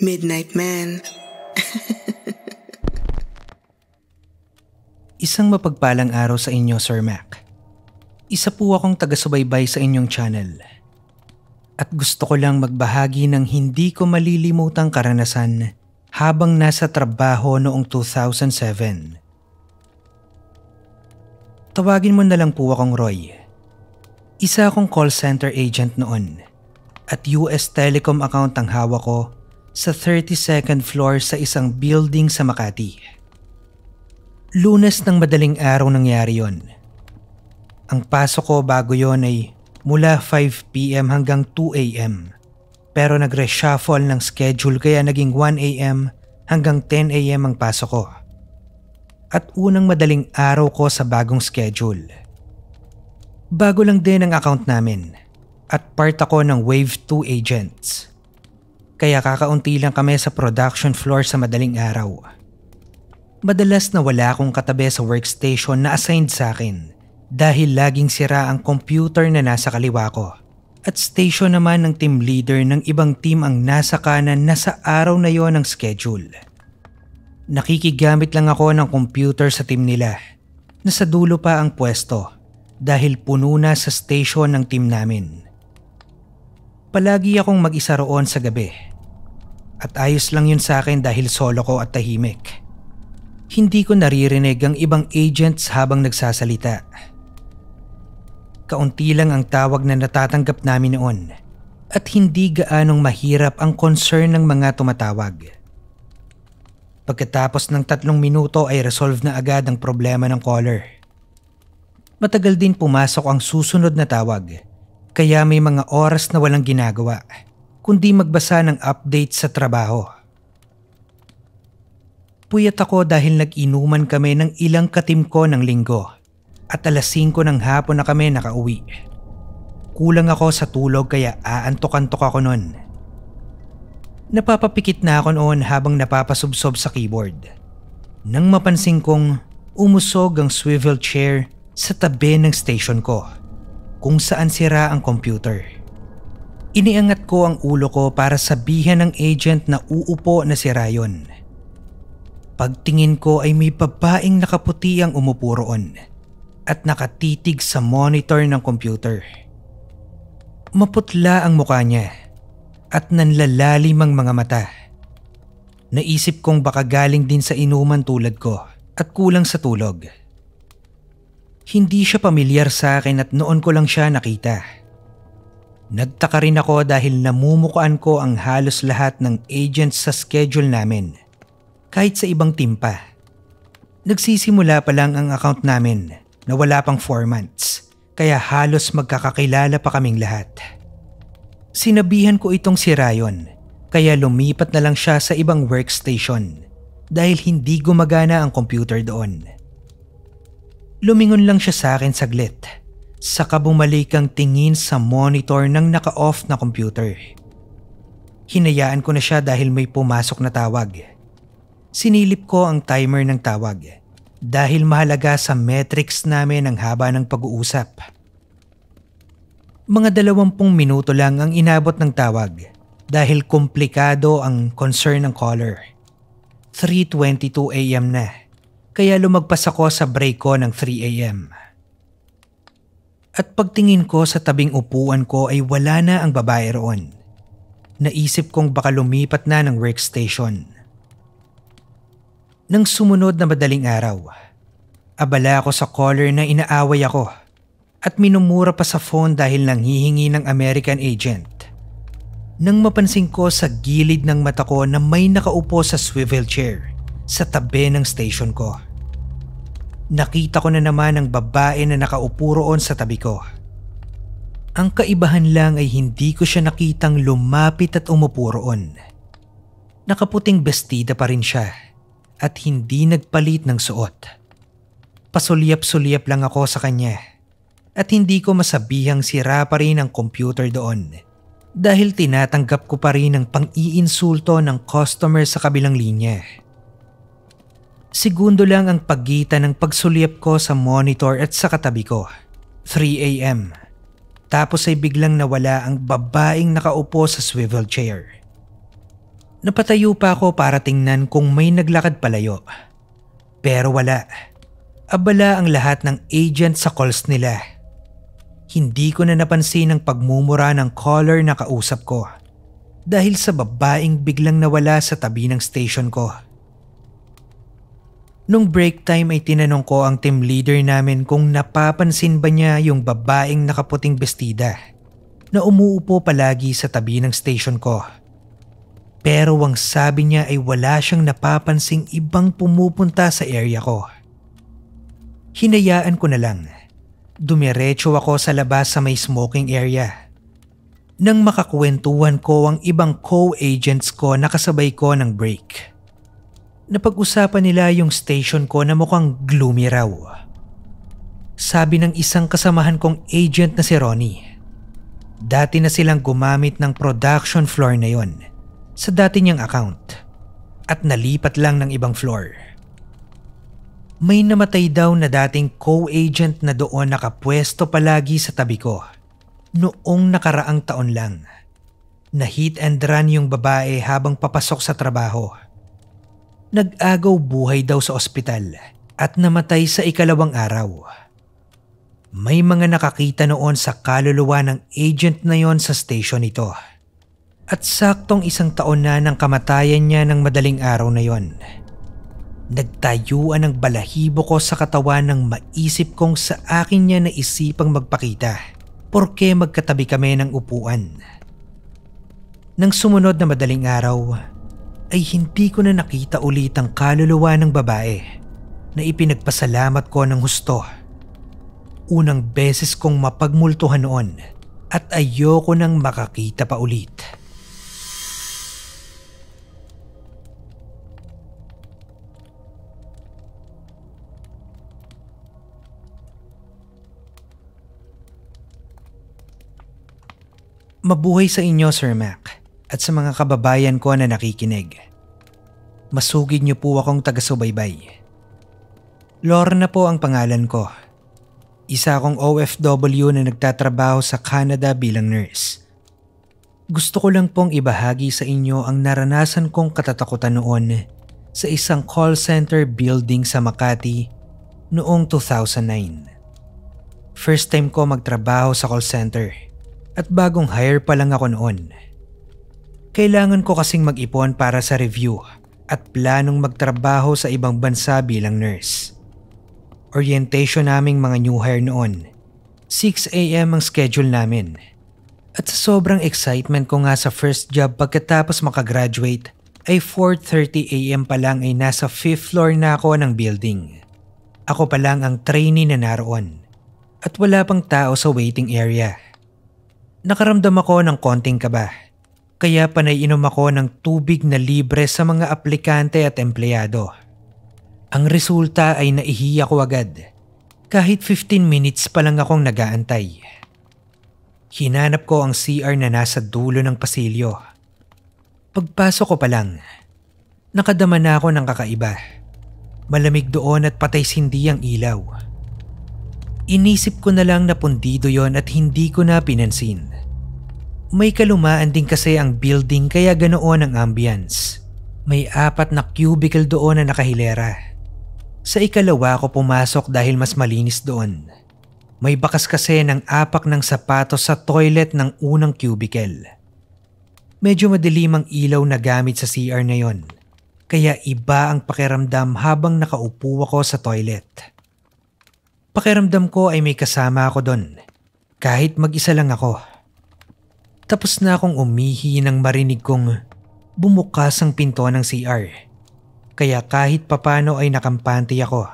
Midnight Man. Isang mapagpalang araw sa inyo, Sir Mac. Isa po akong taga-subaybay sa inyong channel. At gusto ko lang magbahagi ng hindi ko malilimutang karanasan habang nasa trabaho noong 2007. Tawagin mo na lang po akong Roy. Isa akong call center agent noon at US Telecom account ang hawak ko sa 32nd floor sa isang building sa Makati. Lunes ng madaling araw nangyari yon. Ang pasok ko bago yon ay mula 5pm hanggang 2am. Pero nag-reshuffle ng schedule kaya naging 1am hanggang 10am ang pasok ko. At unang madaling araw ko sa bagong schedule. Bago lang din ang account namin at part ako ng Wave 2 agents kaya kakaunti lang kami sa production floor sa madaling araw. Madalas na wala akong katabi sa workstation na assigned sa akin dahil laging sira ang computer na nasa kaliwa ko. At station naman ng team leader ng ibang team ang nasa kanan na sa araw na yon ang schedule. Nakikigamit lang ako ng computer sa team nila. Nasa dulo pa ang pwesto dahil puno na sa station ng team namin. Palagi akong mag-isa roon sa gabi at ayos lang yun sa akin dahil solo ko at tahimik. Hindi ko naririnig ang ibang agents habang nagsasalita. Kaunti lang ang tawag na natatanggap namin noon at hindi gaanong mahirap ang concern ng mga tumatawag. Pagkatapos ng tatlong minuto ay resolve na agad ang problema ng caller. Matagal din pumasok ang susunod na tawag, kaya may mga oras na walang ginagawa kundi magbasa ng update sa trabaho. Puyat ako dahil nag-inuman kami ng ilang katim ko ng linggo at alas 5 ng hapon na kami nakauwi. Kulang ako sa tulog kaya aantok-antok ako noon. Napapapikit na ako noon habang napapasubsob sa keyboard. Nang mapansin kong umusog ang swivel chair sa tabi ng station ko kung saan sira ang computer. Iniangat ko ang ulo ko para sabihan ng agent na uupo na si Rayon. Pagtingin ko ay may babaeng nakaputi ang umupo roon at nakatitig sa monitor ng computer. Maputla ang mukha niya at nanlalalim ang mga mata. Naisip kong baka galing din sa inuman tulad ko at kulang sa tulog. Hindi siya pamilyar sa akin at noon ko lang siya nakita. Nagtaka rin ako dahil namumukaan ko ang halos lahat ng agents sa schedule namin. Kahit sa ibang team pa. Nagsisimula pa lang ang account namin na wala pang 4 months kaya halos magkakakilala pa kaming lahat. Sinabihan ko itong si Ryan kaya lumipat na lang siya sa ibang workstation dahil hindi gumagana ang computer doon. Lumingon lang siya sa akin saglit saka bumalik ang tingin sa monitor ng naka-off na computer. Hinayaan ko na siya dahil may pumasok na tawag. Sinilip ko ang timer ng tawag dahil mahalaga sa metrics namin ang haba ng pag-uusap. Mga dalawampung minuto lang ang inabot ng tawag dahil komplikado ang concern ng caller. 3.22am na, kaya lumagpas ako sa break ko ng 3am. At pagtingin ko sa tabing upuan ko ay wala na ang babae roon. Naisip kong baka lumipat na ng workstation. Nang sumunod na madaling araw, abala ako sa caller na inaaway ako at minumura pa sa phone dahil nanghihingi ng American agent. Nang mapansin ko sa gilid ng mata ko na may nakaupo sa swivel chair sa tabi ng station ko nakita ko na naman ang babae na nakaupo roon sa tabi ko. Ang kaibahan lang ay hindi ko siya nakitang lumapit at umupo roon. Nakaputing bestida pa rin siya at hindi nagpalit ng suot. Pasulyap-sulyap lang ako sa kanya at hindi ko masabihang sira pa rin ang computer doon dahil tinatanggap ko pa rin ang pang-iinsulto ng customer sa kabilang linya. Segundo lang ang pagitan ng pagsulyap ko sa monitor at sa katabi ko. 3 a.m. Tapos ay biglang nawala ang babaeng nakaupo sa swivel chair. Napatayo pa ako para tingnan kung may naglakad palayo. Pero wala. Abala ang lahat ng agent sa calls nila. Hindi ko na napansin ang pagmumura ng caller na kausap ko dahil sa babaeng biglang nawala sa tabi ng station ko. Nung break time ay tinanong ko ang team leader namin kung napapansin ba niya yung babaeng nakaputing bestida na umuupo palagi sa tabi ng station ko. Pero ang sabi niya ay wala siyang napapansing ibang pumupunta sa area ko. Hinayaan ko na lang. Dumiretso ako sa labas sa may smoking area. Nang makakwentuhan ko ang ibang co-agents ko nakasabay ko ng break napag-usapan nila yung station ko na mukhang gloomy raw. Sabi ng isang kasamahan kong agent na si Ronnie. Dati na silang gumamit ng production floor na yon sa dati niyang account at nalipat lang ng ibang floor. May namatay daw na dating co-agent na doon nakapwesto palagi sa tabi ko noong nakaraang taon lang. Na hit and run yung babae habang papasok sa trabaho Nag-agaw buhay daw sa ospital at namatay sa ikalawang araw. May mga nakakita noon sa kaluluwa ng agent na yon sa station ito. At saktong isang taon na ng kamatayan niya ng madaling araw na yon. Nagtayuan ng balahibo ko sa katawan nang maisip kong sa akin niya naisipang magpakita porke magkatabi kami ng upuan. Nang sumunod na madaling araw, ay hindi ko na nakita ulit ang kaluluwa ng babae na ipinagpasalamat ko ng husto. Unang beses kong mapagmultuhan noon at ayoko nang makakita pa ulit. Mabuhay sa inyo, Sir Mac at sa mga kababayan ko na nakikinig. Masugid niyo po akong taga-subaybay. Lorna po ang pangalan ko. Isa akong OFW na nagtatrabaho sa Canada bilang nurse. Gusto ko lang pong ibahagi sa inyo ang naranasan kong katatakutan noon sa isang call center building sa Makati noong 2009. First time ko magtrabaho sa call center at bagong hire pa lang ako noon. Kailangan ko kasing mag-ipon para sa review at planong magtrabaho sa ibang bansa bilang nurse. Orientation naming mga new hire noon. 6am ang schedule namin. At sa sobrang excitement ko nga sa first job pagkatapos makagraduate, ay 4.30am pa lang ay nasa 5th floor na ako ng building. Ako pa lang ang trainee na naroon. At wala pang tao sa waiting area. Nakaramdam ako ng konting kaba kaya panay-inom ako ng tubig na libre sa mga aplikante at empleyado. Ang resulta ay naihiya ko agad. Kahit 15 minutes pa lang akong nagaantay. Hinanap ko ang CR na nasa dulo ng pasilyo. Pagpasok ko pa lang, nakadama na ako ng kakaiba. Malamig doon at patay sindi ang ilaw. Inisip ko na lang na pundido yon at hindi ko na pinansin. May kalumaan din kasi ang building kaya ganoon ang ambience. May apat na cubicle doon na nakahilera. Sa ikalawa ko pumasok dahil mas malinis doon. May bakas kasi ng apak ng sapatos sa toilet ng unang cubicle. Medyo madilim ang ilaw na gamit sa CR na yon. Kaya iba ang pakiramdam habang nakaupo ako sa toilet. Pakiramdam ko ay may kasama ako doon. Kahit mag-isa lang ako. Tapos na akong umihi nang marinig kong bumukas ang pinto ng CR. Kaya kahit papano ay nakampante ako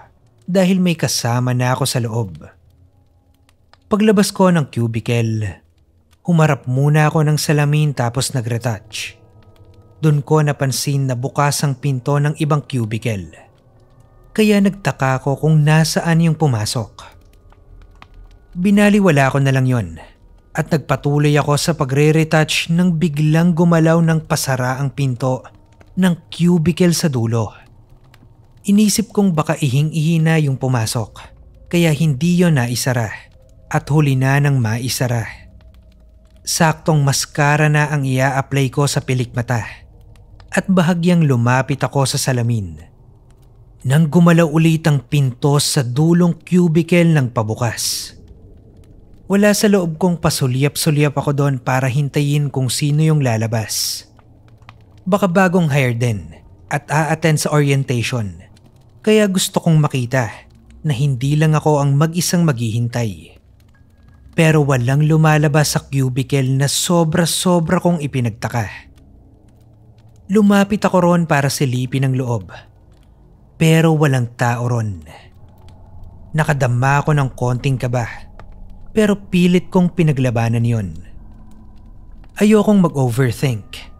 dahil may kasama na ako sa loob. Paglabas ko ng cubicle, humarap muna ako ng salamin tapos nagretouch. Doon ko napansin na bukas ang pinto ng ibang cubicle. Kaya nagtaka ko kung nasaan yung pumasok. Binaliwala ko na lang yon at nagpatuloy ako sa pagre-retouch nang biglang gumalaw ng pasara ang pinto ng cubicle sa dulo. Inisip kong baka ihing-ihi na yung pumasok kaya hindi yon naisara at huli na nang maisara. Saktong maskara na ang ia-apply ko sa pilik mata at bahagyang lumapit ako sa salamin. Nang gumalaw ulit ang pinto sa dulong cubicle ng pabukas. Wala sa loob kong pasulyap-sulyap ako doon para hintayin kung sino yung lalabas. Baka bagong hire din at a-attend sa orientation. Kaya gusto kong makita na hindi lang ako ang mag-isang maghihintay. Pero walang lumalabas sa cubicle na sobra-sobra kong ipinagtaka. Lumapit ako ron para silipin ang loob. Pero walang tao ron. Nakadama ako ng konting kaba pero pilit kong pinaglabanan yon. Ayokong mag-overthink.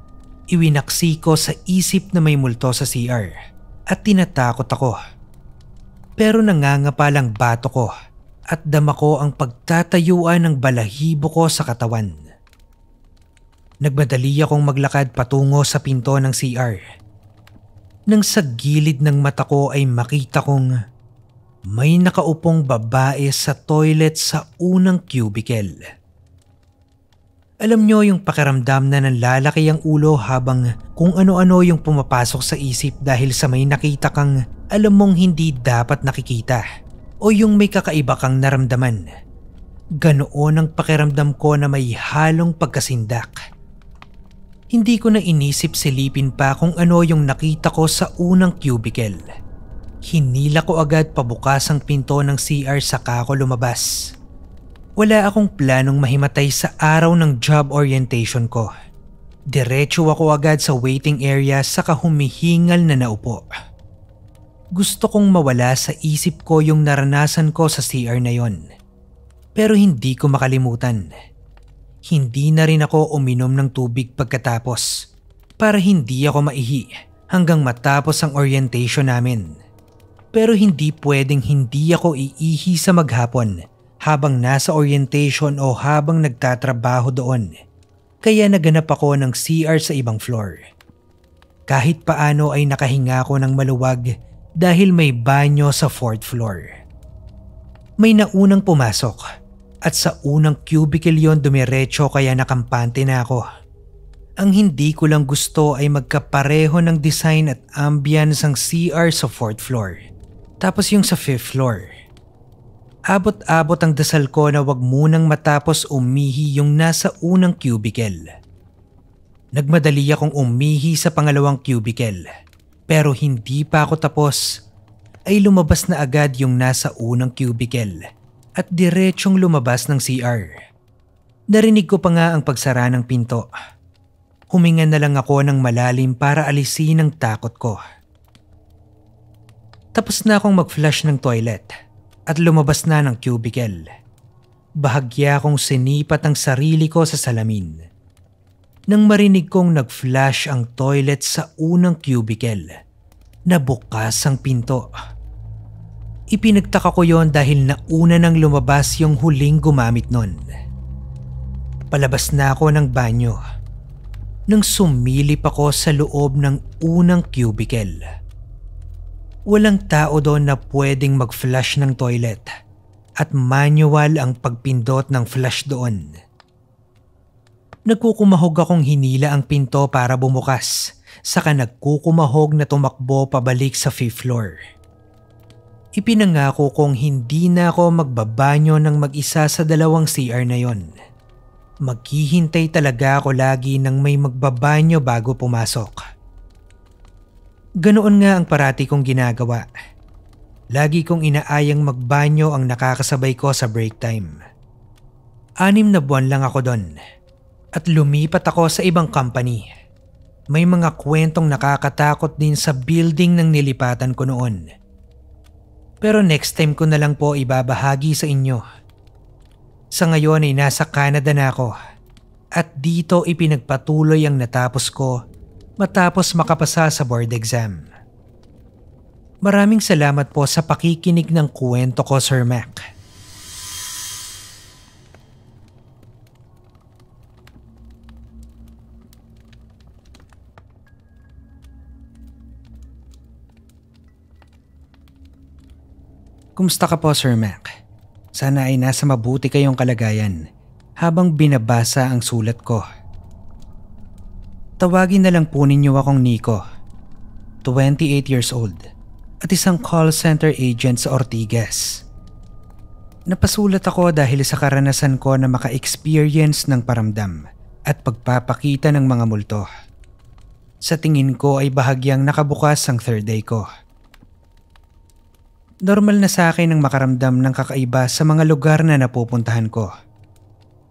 Iwinaksi ko sa isip na may multo sa CR at tinatakot ako. Pero nangangapa lang bato ko at dama ko ang pagtatayuan ng balahibo ko sa katawan. Nagmadali akong maglakad patungo sa pinto ng CR. Nang sa gilid ng mata ko ay makita kong may nakaupong babae sa toilet sa unang cubicle. Alam nyo yung pakiramdam na nanlalaki ang ulo habang kung ano-ano yung pumapasok sa isip dahil sa may nakita kang alam mong hindi dapat nakikita o yung may kakaiba kang naramdaman. Ganoon ang pakiramdam ko na may halong pagkasindak. Hindi ko na inisip silipin pa kung ano yung nakita ko sa unang cubicle Hinila ko agad pabukas ang pinto ng CR saka ako lumabas. Wala akong planong mahimatay sa araw ng job orientation ko. Diretso ako agad sa waiting area saka humihingal na naupo. Gusto kong mawala sa isip ko yung naranasan ko sa CR na yon. Pero hindi ko makalimutan. Hindi na rin ako uminom ng tubig pagkatapos para hindi ako maihi hanggang matapos ang orientation namin pero hindi pwedeng hindi ako iihi sa maghapon habang nasa orientation o habang nagtatrabaho doon. Kaya naganap ako ng CR sa ibang floor. Kahit paano ay nakahinga ko ng maluwag dahil may banyo sa fourth floor. May naunang pumasok at sa unang cubicle yon dumiretso kaya nakampante na ako. Ang hindi ko lang gusto ay magkapareho ng design at ambience ang CR sa fourth floor. Tapos yung sa fifth floor. Abot-abot ang dasal ko na wag munang matapos umihi yung nasa unang cubicle. Nagmadali akong umihi sa pangalawang cubicle. Pero hindi pa ako tapos. Ay lumabas na agad yung nasa unang cubicle at diretsyong lumabas ng CR. Narinig ko pa nga ang pagsara ng pinto. Huminga na lang ako ng malalim para alisin ang takot ko. Tapos na akong mag-flush ng toilet at lumabas na ng cubicle. Bahagya kong sinipat ang sarili ko sa salamin. Nang marinig kong nag-flash ang toilet sa unang cubicle, nabukas ang pinto. Ipinagtaka ko yon dahil nauna nang lumabas yung huling gumamit nun. Palabas na ako ng banyo nang sumilip ako sa loob ng unang cubicle. Walang tao doon na pwedeng mag-flush ng toilet at manual ang pagpindot ng flush doon. Nagkukumahog akong hinila ang pinto para bumukas, saka nagkukumahog na tumakbo pabalik sa fifth floor. Ipinangako kong hindi na ako magbabanyo ng mag-isa sa dalawang CR na yon. Maghihintay talaga ako lagi ng may magbabanyo bago pumasok. Ganoon nga ang parati kong ginagawa. Lagi kong inaayang magbanyo ang nakakasabay ko sa break time. Anim na buwan lang ako doon at lumipat ako sa ibang company. May mga kwentong nakakatakot din sa building ng nilipatan ko noon. Pero next time ko na lang po ibabahagi sa inyo. Sa ngayon ay nasa Canada na ako at dito ipinagpatuloy ang natapos ko matapos makapasa sa board exam. Maraming salamat po sa pakikinig ng kuwento ko, Sir Mac. Kumusta ka po, Sir Mac? Sana ay nasa mabuti kayong kalagayan habang binabasa ang sulat ko. Tawagin na lang po ninyo akong Nico, 28 years old, at isang call center agent sa Ortigas. Napasulat ako dahil sa karanasan ko na maka-experience ng paramdam at pagpapakita ng mga multo. Sa tingin ko ay bahagyang nakabukas ang third day ko. Normal na sa akin ang makaramdam ng kakaiba sa mga lugar na napupuntahan ko.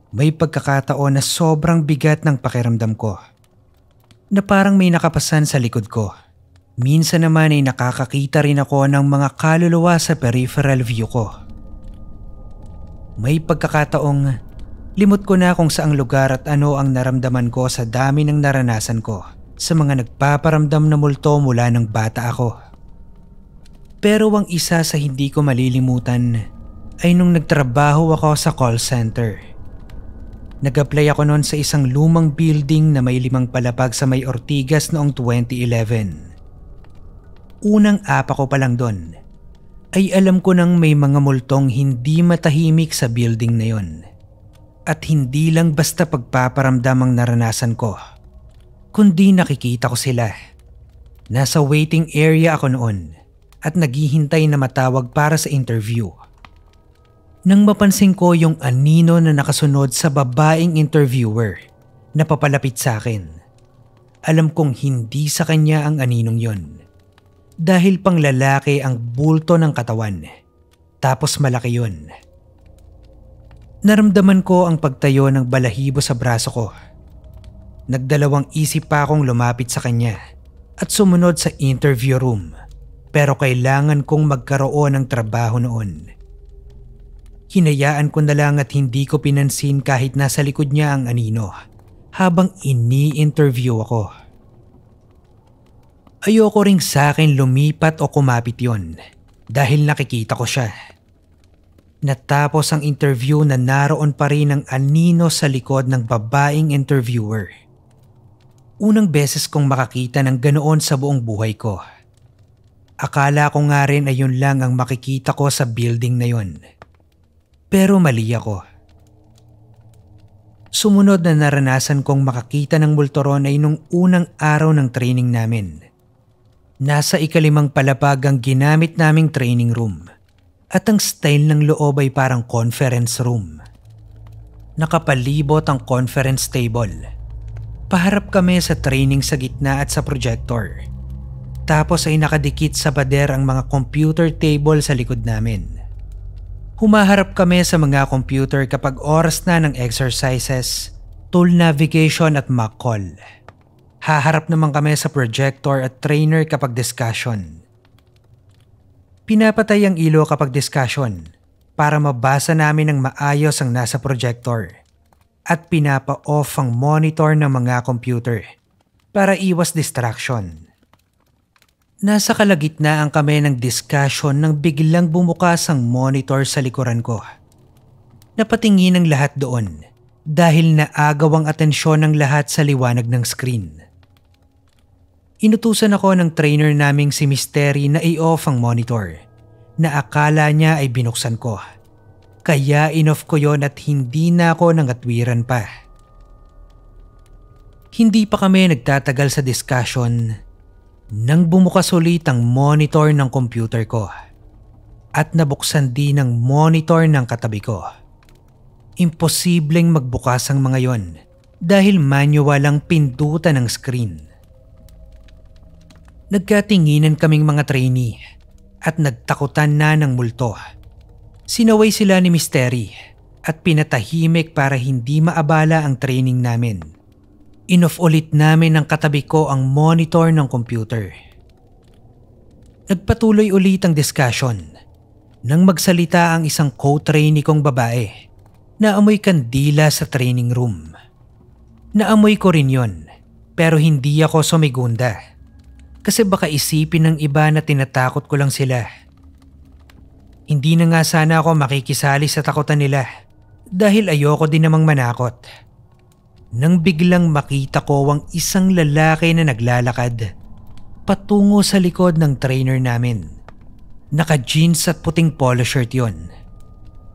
May pagkakataon na sobrang bigat ng pakiramdam ko na parang may nakapasan sa likod ko. Minsan naman ay nakakakita rin ako ng mga kaluluwa sa peripheral view ko. May pagkakataong limot ko na kung saang lugar at ano ang naramdaman ko sa dami ng naranasan ko sa mga nagpaparamdam na multo mula ng bata ako. Pero ang isa sa hindi ko malilimutan ay nung nagtrabaho ako sa call center. Nag-apply ako noon sa isang lumang building na may limang palapag sa may Ortigas noong 2011. Unang apa ko pa lang doon ay alam ko nang may mga multong hindi matahimik sa building na yon. At hindi lang basta pagpaparamdam ang naranasan ko, kundi nakikita ko sila. Nasa waiting area ako noon at naghihintay na matawag para sa interview nang mapansin ko yung anino na nakasunod sa babaeng interviewer na papalapit sa akin. Alam kong hindi sa kanya ang aninong yon. Dahil pang lalaki ang bulto ng katawan. Tapos malaki yon. Naramdaman ko ang pagtayo ng balahibo sa braso ko. Nagdalawang isip pa akong lumapit sa kanya at sumunod sa interview room pero kailangan kong magkaroon ng trabaho noon. Hinayaan ko na lang at hindi ko pinansin kahit nasa likod niya ang anino habang ini-interview ako. Ayoko ring sa akin lumipat o kumapit yon dahil nakikita ko siya. Natapos ang interview na naroon pa rin ang anino sa likod ng babaeng interviewer. Unang beses kong makakita ng ganoon sa buong buhay ko. Akala ko nga rin ayun lang ang makikita ko sa building na yon. Pero mali ako. Sumunod na naranasan kong makakita ng Bultoron ay nung unang araw ng training namin. Nasa ikalimang palapag ang ginamit naming training room at ang style ng loob ay parang conference room. Nakapalibot ang conference table. Paharap kami sa training sa gitna at sa projector. Tapos ay nakadikit sa pader ang mga computer table sa likod namin. Humaharap kami sa mga computer kapag oras na ng exercises, tool navigation at mock call. Haharap naman kami sa projector at trainer kapag discussion. Pinapatay ang ilo kapag discussion para mabasa namin ng maayos ang nasa projector at pinapa-off ang monitor ng mga computer para iwas distraction. Nasa kalagitnaan kami ng discussion nang biglang bumukas ang monitor sa likuran ko. Napatingin ang lahat doon dahil naagaw ang atensyon ng lahat sa liwanag ng screen. Inutusan ako ng trainer naming si Mystery na i-off ang monitor na akala niya ay binuksan ko. Kaya inoff ko yon at hindi na ako nangatwiran pa. Hindi pa kami nagtatagal sa discussion nang bumukas ulit ang monitor ng computer ko at nabuksan din ang monitor ng katabi ko. Imposibleng magbukas ang mga yon dahil manual ang pindutan ng screen. Nagkatinginan kaming mga trainee at nagtakutan na ng multo. Sinaway sila ni Misteri at pinatahimik para hindi maabala ang training namin. Inoff ulit namin ng katabi ko ang monitor ng computer. Nagpatuloy ulit ang discussion nang magsalita ang isang co-trainee kong babae na amoy kandila sa training room. Naamoy ko rin yon pero hindi ako sumigunda kasi baka isipin ng iba na tinatakot ko lang sila. Hindi na nga sana ako makikisali sa takutan nila dahil ayoko din namang manakot nang biglang makita ko ang isang lalaki na naglalakad patungo sa likod ng trainer namin. Naka-jeans at puting polo shirt yon.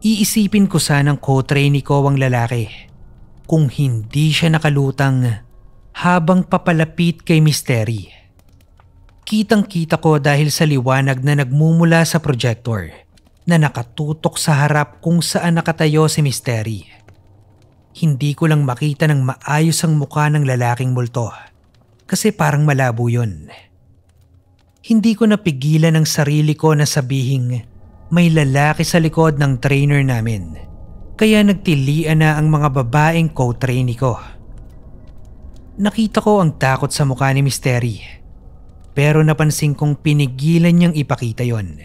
Iisipin ko sanang co-trainee ko ang lalaki kung hindi siya nakalutang habang papalapit kay Mystery. Kitang kita ko dahil sa liwanag na nagmumula sa projector na nakatutok sa harap kung saan nakatayo si Mystery. Hindi ko lang makita ng maayos ang mukha ng lalaking multo kasi parang malabo yun. Hindi ko napigilan ang sarili ko na sabihing may lalaki sa likod ng trainer namin. Kaya nagtilian na ang mga babaeng co-trainee ko. Nakita ko ang takot sa mukha ni Mystery. Pero napansin kong pinigilan niyang ipakita yon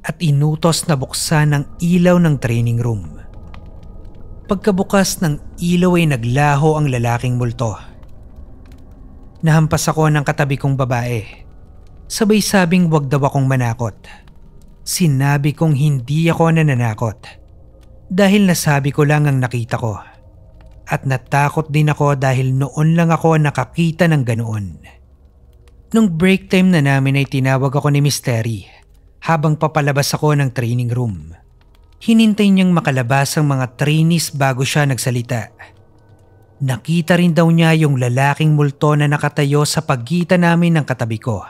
at inutos na buksan ang ilaw ng training room. Pagkabukas ng ilaw ay naglaho ang lalaking multo. Nahampas ako ng katabi kong babae. Sabay sabing wag daw akong manakot. Sinabi kong hindi ako nananakot. Dahil nasabi ko lang ang nakita ko. At natakot din ako dahil noon lang ako nakakita ng ganoon. Nung break time na namin ay tinawag ako ni Misteri habang papalabas ako ng training room. Hinintay niyang makalabas ang mga trainees bago siya nagsalita. Nakita rin daw niya yung lalaking multo na nakatayo sa pagitan namin ng katabi ko.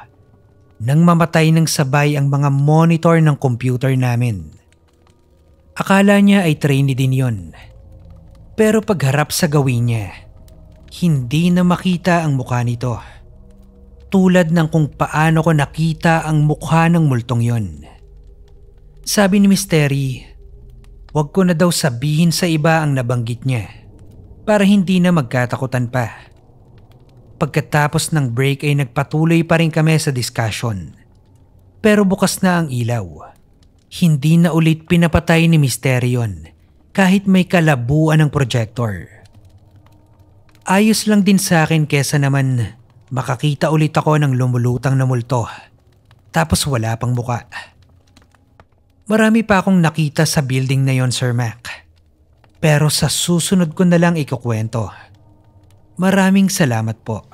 Nang mamatay ng sabay ang mga monitor ng computer namin. Akala niya ay trainee din yon. Pero pagharap sa gawin niya, hindi na makita ang mukha nito. Tulad ng kung paano ko nakita ang mukha ng multong yon. Sabi ni Mystery, Huwag ko na daw sabihin sa iba ang nabanggit niya para hindi na magkatakutan pa. Pagkatapos ng break ay nagpatuloy pa rin kami sa discussion. Pero bukas na ang ilaw. Hindi na ulit pinapatay ni Misterion kahit may kalabuan ng projector. Ayos lang din sa akin kesa naman makakita ulit ako ng lumulutang na multo. Tapos wala pang muka. Marami pa akong nakita sa building na yon Sir Mac. Pero sa susunod ko na lang ikukwento. Maraming salamat po.